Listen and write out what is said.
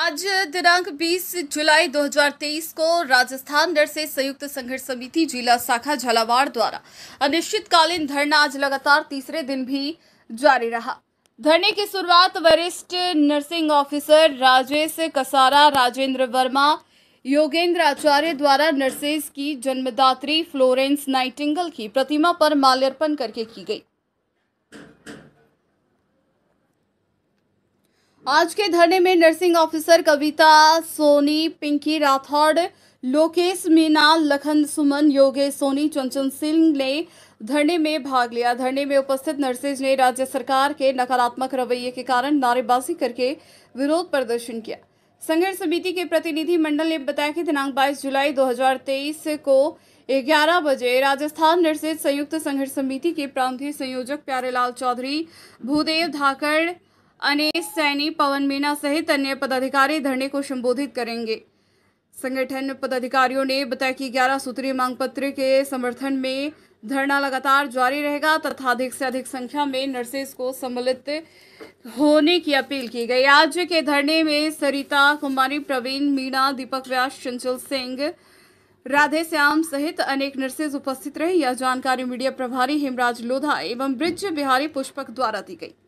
आज दिनांक 20 जुलाई 2023 को राजस्थान दर से संयुक्त संघर्ष समिति जिला शाखा झालावाड़ द्वारा अनिश्चितकालीन धरना आज लगातार तीसरे दिन भी जारी रहा धरने की शुरुआत वरिष्ठ नर्सिंग ऑफिसर राजेश कसारा राजेंद्र वर्मा योगेंद्र आचार्य द्वारा नर्सेज की जन्मदात्री फ्लोरेंस नाइटिंगल की प्रतिमा पर माल्यार्पण करके की गई आज के धरने में नर्सिंग ऑफिसर कविता सोनी पिंकी राठौड़ लोकेश मीना लखन सुमन योगेश सोनी चंचन सिंह ने धरने में भाग लिया धरने में उपस्थित नर्सेज ने राज्य सरकार के नकारात्मक रवैये के कारण नारेबाजी करके विरोध प्रदर्शन किया संघर्ष समिति के प्रतिनिधि मंडल ने बताया कि दिनांक 22 जुलाई 2023 को 11 बजे राजस्थान नर्सेज संयुक्त संघर्ष समिति के प्रांतीय संयोजक प्यारेलाल चौधरी भूदेव धाकड़ અને सैनी पवन मीणा सहित अन्य पदाधिकारी धरने को संबोधित करेंगे संगठन पदाधिकारियों ने बताया कि 11 सूत्रीय मांग पत्र के समर्थन में धरना लगातार जारी रहेगा तथा अधिक से अधिक संख्या में नर्सेज को सम्मिलित होने की अपील की गई आज के धरने में सरिता कुमारी प्रवीण मीणा दीपक व्यास चंचल सिंह राधे श्याम सहित अनेक नर्सेज उपस्थित रहे यह जानकारी मीडिया प्रभारी हेमराज लोधा एवं ब्रिज बिहारी पुष्पक द्वारा दी गई